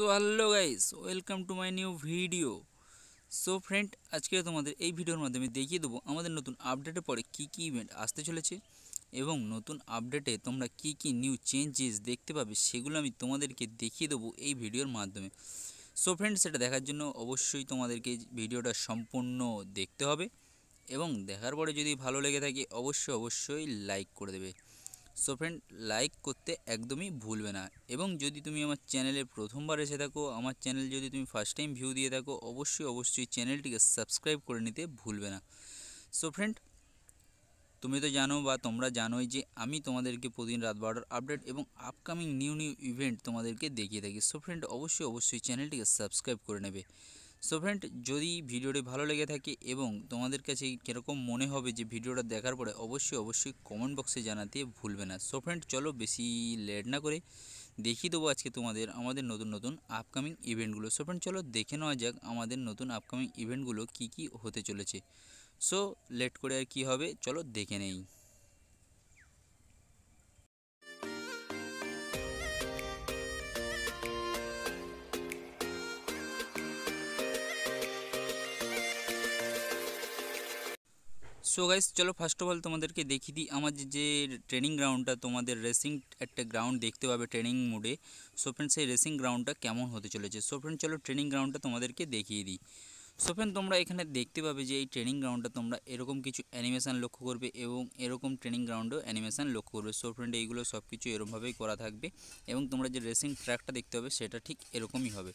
So hello guys welcome to my new video so friend আজকে তোমাদের এই ভিডিওর মাধ্যমে দেখিয়ে দেবো আমাদের নতুন আপডেটের পরে কী কী ইভেন্ট আসতে চলেছে এবং নতুন আপডেটে তোমরা কি কি নিউ চেঞ্জেস দেখতে পাবে সেগুলো আমি তোমাদেরকে দেখিয়ে দেবো এই ভিডিওর মাধ্যমে সো ফ্রেন্ড সেটা দেখার জন্য অবশ্যই তোমাদেরকে ভিডিওটা সম্পূর্ণ দেখতে হবে এবং দেখার পরে যদি ভালো লেগে থাকে অবশ্যই অবশ্যই লাইক করে দেবে সো ফ্রেন্ড লাইক করতে একদমই ভুলবে না এবং যদি তুমি আমার চ্যানেলে প্রথমবার এসে থাকো আমার চ্যানেল যদি তুমি ফার্স্ট টাইম ভিউ দিয়ে থাকো অবশ্যই অবশ্যই চ্যানেলটিকে সাবস্ক্রাইব করে নিতে ভুলবে না সো ফ্রেন্ড তুমি তো জানো বা তোমরা জানোই যে আমি তোমাদেরকে প্রতিদিন রাত বারোটার আপডেট এবং আপকামিং নিউ নিউ ইভেন্ট তোমাদেরকে দেখিয়ে থাকি সো ফ্রেন্ড অবশ্যই অবশ্যই চ্যানেলটিকে সাবস্ক্রাইব করে নেবে সো ফ্রেন্ড যদি ভিডিওটি ভালো লেগে থাকে এবং তোমাদের কাছে কীরকম মনে হবে যে ভিডিওটা দেখার পরে অবশ্যই অবশ্যই কমেন্ট বক্সে জানাতে ভুলবে না সো ফ্রেন্ড চলো বেশি লেট না করে দেখিয়ে দেবো আজকে তোমাদের আমাদের নতুন নতুন আপকামিং ইভেন্টগুলো সো ফ্রেন্ড চলো দেখে নেওয়া যাক আমাদের নতুন আপকামিং ইভেন্টগুলো কি কি হতে চলেছে সো লেট করে আর কী হবে চলো দেখে নেই সো গাইস চলো ফার্স্ট অফ অল তোমাদেরকে দেখিয়ে দিই আমার যে ট্রেনিং গ্রাউন্ডটা তোমাদের রেসিং একটা গ্রাউন্ড দেখতে পাবে ট্রেনিং মোডে সো ফ্রেন্ড সেই রেসিং গ্রাউন্ডটা কেমন হতে চলেছে সো ফ্রেন্ড চলো ট্রেনিং গ্রাউন্ডটা তোমাদেরকে দেখিয়ে দিই সো ফ্রেন্ড তোমরা এখানে দেখতে পাবে যে এই ট্রেনিং গ্রাউন্ডটা তোমরা এরকম কিছু অ্যানিমেশান লক্ষ্য করবে এবং এরকম ট্রেনিং গ্রাউন্ডেও অ্যানিমেশান লক্ষ্য করবে সো ফ্রেন্ড এইগুলো সব কিছু এরমভাবেই করা থাকবে এবং তোমরা যে রেসিং ট্র্যাকটা দেখতে পাবে সেটা ঠিক এরকমই হবে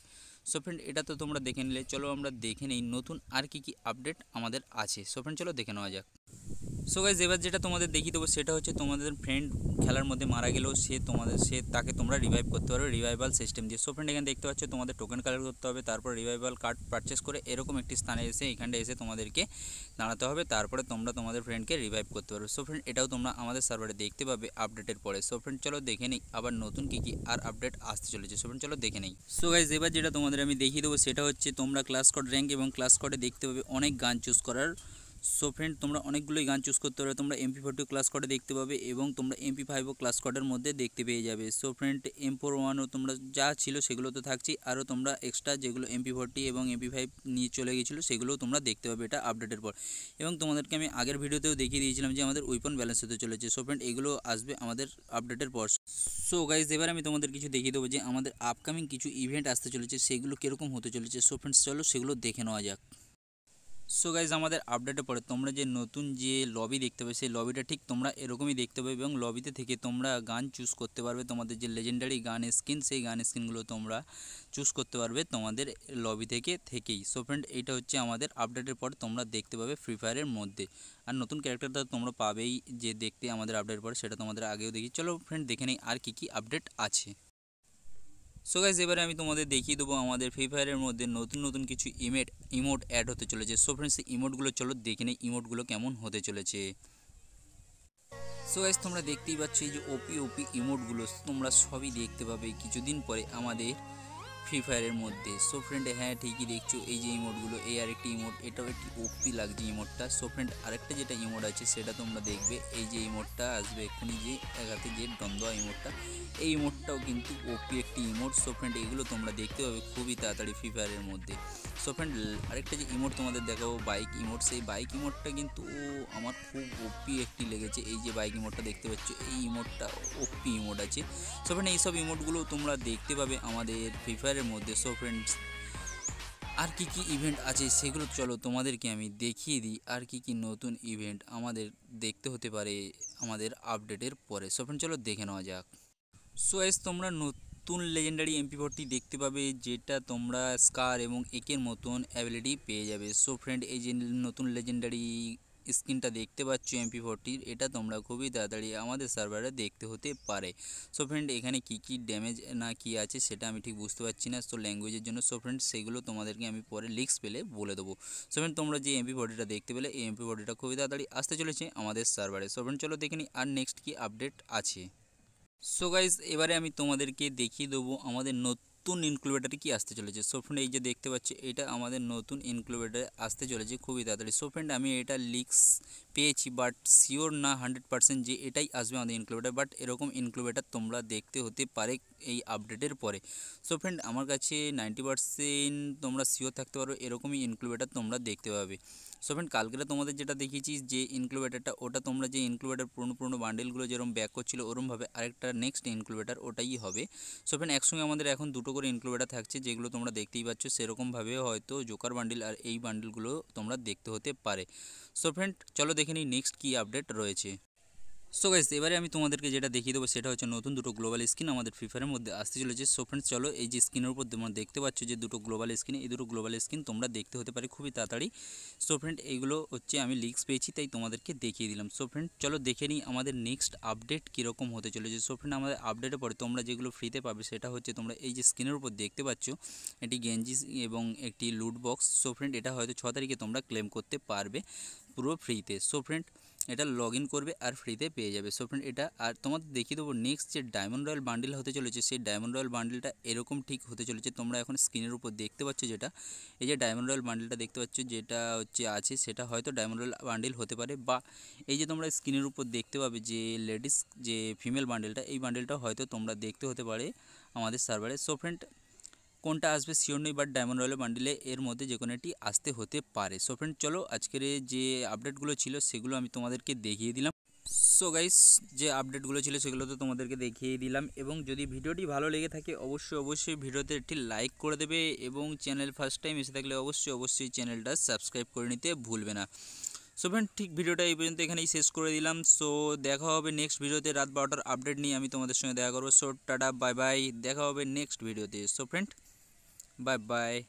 সো ফ্রেন্ড এটা তো তোমরা দেখে নিলে চলো আমরা দেখে নিই নতুন আর কি কি আপডেট আমাদের আছে সো ফ্রেন্ড চলো দেখে নেওয়া যাক সো গাইজ এবার যেটা তোমাদের দেখিয়ে দেবো সেটা হচ্ছে তোমাদের ফ্রেন্ড খেলার মধ্যে মারা গেলেও সে তোমাদের সে তাকে তোমরা রিভাইভ করতে পারো রিভাইভাল সিস্টেম দিয়ে সো ফ্রেন্ড এখানে দেখতে পাচ্ছ তোমাদের টোকেন কালেক্ট করতে হবে তারপর রিভাইভাল কার্ড পারচেস করে এরকম একটি স্থানে এসে এখানটা এসে তোমাদেরকে দাঁড়াতে হবে তারপরে তোমরা তোমাদের ফ্রেন্ডকে রিভাইভ করতে পারো সো ফ্রেন্ড এটাও তোমরা আমাদের সার্ভারে দেখতে পাবে আপডেটের পরে সো ফ্রেন্ড চলো দেখে নিই আবার নতুন কী কী আর আপডেট আসতে চলেছে সো ফ্রেন্ড চলো দেখে নেই সো গাইজ এবার যেটা তোমাদের আমি দেখিয়ে দেবো সেটা হচ্ছে তোমরা ক্লাস কোড র্যাঙ্ক এবং ক্লাস কোডে দেখতে পাবে অনেক গান চুজ করার সো ফ্রেন্ড তোমরা অনেকগুলোই গান চুজ করতে পারো তোমরা এমপি ফোর টু ক্লাস কটে দেখতে পাবে এবং তোমরা এমপি ফাইভও ক্লাস কটের মধ্যে দেখতে পেয়ে যাবে সো ফ্রেন্ড এম ফোর ওয়ানও তোমরা যা ছিল সেগুলো তো থাকছি আরও তোমরা এক্সট্রা যেগুলো এমপি ফোরটি এবং এমপি ফাইভ নিয়ে চলে গেছিলো সেগুলোও তোমরা দেখতে পাবে এটা আপডেটের পর এবং তোমাদেরকে আমি আগের ভিডিওতেও দেখিয়ে দিয়েছিলাম যে আমাদের উইপন ব্যালেন্স হতে চলেছে সো ফ্রেন্ড এগুলো আসবে আমাদের আপডেটের পর সো গাইজ এবার আমি তোমাদের কিছু দেখিয়ে দেবো যে আমাদের আপকামিং কিছু ইভেন্ট আসতে চলেছে সেগুলো কীরকম হতে চলেছে সো ফ্রেন্ডস চলো সেগুলো দেখে নেওয়া যাক সো গাইজ আমাদের আপডেটের পরে তোমরা যে নতুন যে লবি দেখতে পাবে সেই লবিটা ঠিক তোমরা এরকমই দেখতে পাবে এবং লবিতে থেকে তোমরা গান চুজ করতে পারবে তোমাদের যে লেজেন্ডারি গান স্কিন সেই গান স্কিনগুলো তোমরা চুজ করতে পারবে তোমাদের লবি থেকে থেকেই সো ফ্রেন্ড এইটা হচ্ছে আমাদের আপডেটের পরে তোমরা দেখতে পাবে ফ্রি ফায়ারের মধ্যে আর নতুন ক্যারেক্টারটা তোমরা পাবেই যে দেখতে আমাদের আপডেটের পরে সেটা তোমাদের আগেও দেখি চলো ফ্রেন্ড দেখে নেই আর কী কী আপডেট আছে সো গাইজ এবারে আমি তোমাদের দেখিয়ে দেবো আমাদের ফ্রি ফায়ারের মধ্যে নতুন নতুন কিছু ইমেট ইমোট অ্যাড হতে চলেছে সো ফ্রেন্ডস ইমোটগুলো চলো দেখে নেই ইমোটগুলো কেমন হতে চলেছে সো গাইজ তোমরা দেখতেই পাচ্ছ এই যে ওপি ওপি ইমোটগুলো তোমরা সবই দেখতে পাবে কিছুদিন পরে আমাদের ফ্রি ফায়ারের মধ্যে সো ফ্রেন্ড হ্যাঁ ঠিকই দেখছো এই যে ইমোটগুলো এই আরেকটি ইমোট এটাও একটি ওপি লাগছে ইমোটটা সো ফ্রেন্ড আরেকটা যেটা ইমোট আছে সেটা তোমরা দেখবে এই যে ইমোটটা আসবে এক্ষুনি যে একাতে যে দ্বন্দ্বা ইমোটটা এই ইমোটটাও কিন্তু ওপি একটি ইমোট সো ফ্রেন্ড এগুলো তোমরা দেখতে পাবে খুবই তাড়াতাড়ি ফ্রি ফায়ারের মধ্যে সো ফ্রেন্ড আরেকটা যে ইমোট তোমাদের দেখাবো বাইক ইমোট সেই বাইক ইমোটটা কিন্তু আমার খুব ওপি একটি লেগেছে এই যে বাইক ইমোটটা দেখতে পাচ্ছ এই ইমোটটা ওপি ইমোট আছে সো ফ্রেন্ড এইসব ইমোটগুলো তোমরা দেখতে পাবে আমাদের ফ্রি ফায়ার ডিজায়ারের মধ্যে সো ফ্রেন্ডস আর কি কি ইভেন্ট আছে সেগুলো চলো তোমাদেরকে আমি দেখিয়ে দিই আর কি কি নতুন ইভেন্ট আমাদের দেখতে হতে পারে আমাদের আপডেটের পরে সো ফ্রেন্ড চলো দেখে নেওয়া যাক সো এস তোমরা নতুন লেজেন্ডারি এমপি ফোরটি দেখতে পাবে যেটা তোমরা স্কার এবং একের মতন অ্যাবিলিটি পেয়ে যাবে সো ফ্রেন্ড এই যে নতুন লেজেন্ডারি স্ক্রিনটা দেখতে পাচ্ছ এমপি ফোরটির এটা তোমরা খুবই তাড়াতাড়ি আমাদের সার্ভারে দেখতে হতে পারে সো ফ্রেন্ড এখানে কি কি ড্যামেজ না কি আছে সেটা আমি ঠিক বুঝতে পারছি না সো ল্যাঙ্গুয়েজের জন্য সো ফ্রেন্ড সেগুলো তোমাদেরকে আমি পরে লিক্স পেলে বলে দেবো সো ফ্রেন্ড তোমরা যে এমপি ফোরটিটা দেখতে পেলে এই এমপি ফোরটিটা খুবই তাড়াতাড়ি আসতে চলেছে আমাদের সার্ভারে সো ফ্রেন্ড চলো দেখে আর নেক্সট কি আপডেট আছে সো গাইজ এবারে আমি তোমাদেরকে দেখিয়ে দেবো আমাদের নতুন নতুন ইনক্লুবেটারে কি আসতে চলেছে সো ফ্রেন্ড এই যে দেখতে পাচ্ছি এটা আমাদের নতুন ইনক্লুবেটারে আসতে চলেছে খুবই তাড়াতাড়ি সো ফ্রেন্ড আমি এটা লিক্স পেয়েছি বাট শিওর না হান্ড্রেড পার্সেন্ট যে এটাই আসবে আমাদের ইনক্লুবেটার বাট এরকম ইনক্লুবেটার তোমরা দেখতে হতে পারে এই আপডেটের পরে সো ফ্রেন্ড আমার কাছে নাইনটি পার্সেন্ট তোমরা শিওর থাকতে পারো এরকমই ইনক্লুবেটার তোমরা দেখতে পাবে সো ফ্রেন্ড কালকেরা তোমাদের যেটা দেখিয়েছিস যে ইনক্লুবেটারটা ওটা তোমরা যে ইনক্লুবেটার পুরনো পুরনো বান্ডেলগুলো যেরকম ব্যাক করছিলো ওরমভাবে আরেকটা নেক্সট ইনক্লুবেটার ওটাই হবে সো ফ্রেন্ড একসঙ্গে আমাদের এখন দুটো করে ইনক্লুবেটার থাকছে যেগুলো তোমরা দেখতেই পাচ্ছ সেরকমভাবে হয়তো জোকার বান্ডেল আর এই বান্ডেলগুলো তোমরা দেখতে হতে পারে সো ফ্রেন্ড চলো দেখে নিই নেক্সট কী আপডেট রয়েছে সো গাইজ এবারে আমি তোমাদেরকে যেটা দেখিয়ে দেবো সেটা হচ্ছে নতুন দুটো গ্লোবাল স্কিন আমাদের ফ্রি ফায়ারের মধ্যে আসতে চলেছে সো ফ্রেন্ডস চলো এই যে স্ক্রিনের উপর তোমরা দেখতে পাচ্ছ যে দুটো গ্লোবাল স্কিন এই দুটো গ্লোবাল স্ক্রিন তোমরা দেখতে হতে পারে খুবই তাড়াতাড়ি সো ফ্রেন্ড এইগুলো হচ্ছে আমি লিক্স পেয়েছি তাই তোমাদেরকে দেখিয়ে দিলাম সো ফ্রেন্ড চলো দেখে নিই আমাদের নেক্সট আপডেট কীরকম হতে চলেছে সো ফ্রেন্ড আমাদের আপডেটের পরে তোমরা যেগুলো ফ্রিতে পাবে সেটা হচ্ছে তোমরা এই যে স্ক্রিনের উপর দেখতে পাচ্ছ এটি গেঞ্জি এবং একটি লুট বক্স সো ফ্রেন্ড এটা হয়তো ছ তারিখে তোমরা ক্লেম করতে পারবে পুরো ফ্রিতে সো ফ্রেন্ড এটা লগ করবে আর ফ্রিতে পেয়ে যাবে সো ফ্রেন্ড এটা আর তোমাদের দেখিয়ে দেবো নেক্সট যে ডায়মন্ড রয়্যাল বান্ডিল হতে চলেছে সেই ডায়মন্ড রয়্যাল বান্ডিলটা এরকম ঠিক হতে চলেছে তোমরা এখন স্ক্রিনের উপর দেখতে পাচ্ছ যেটা এই যে ডায়মন্ড রয়্যাল বান্ডিলটা দেখতে পাচ্ছ যেটা হচ্ছে আছে সেটা হয়তো ডায়মন্ড রয়্যাল বান্ডিল হতে পারে বা এই যে তোমরা স্ক্রিনের উপর দেখতে পাবে যে লেডিস যে ফিমেল বান্ডিলটা এই বান্ডিলটা হয়তো তোমরা দেখতে হতে পারে আমাদের সার্ভারে সো ফ্রেন্ড কোনটা আসবে শিওর নই বাট ডায়মন্ড রয়্যাল বান্ডিলে এর মধ্যে যে কোনো আসতে হতে পারে সো ফ্রেন্ড চলো আজকের যে আপডেটগুলো ছিল সেগুলো আমি তোমাদেরকে দেখিয়ে দিলাম সো গাইস যে আপডেটগুলো ছিল সেগুলো তো তোমাদেরকে দেখিয়ে দিলাম এবং যদি ভিডিওটি ভালো লেগে থাকে অবশ্যই অবশ্যই ভিডিওতে একটি লাইক করে দেবে এবং চ্যানেল ফার্স্ট টাইম এসে থাকলে অবশ্যই অবশ্যই চ্যানেলটা সাবস্ক্রাইব করে নিতে ভুলবে না সো ফ্রেন্ড ঠিক ভিডিওটা এই পর্যন্ত এখানেই শেষ করে দিলাম সো দেখা হবে নেক্সট ভিডিওতে রাত বারোটার আপডেট নিয়ে আমি তোমাদের সঙ্গে দেখা করবো সো টাটা বাই বাই দেখা হবে নেক্সট ভিডিওতে সো ফ্রেন্ড Bye-bye.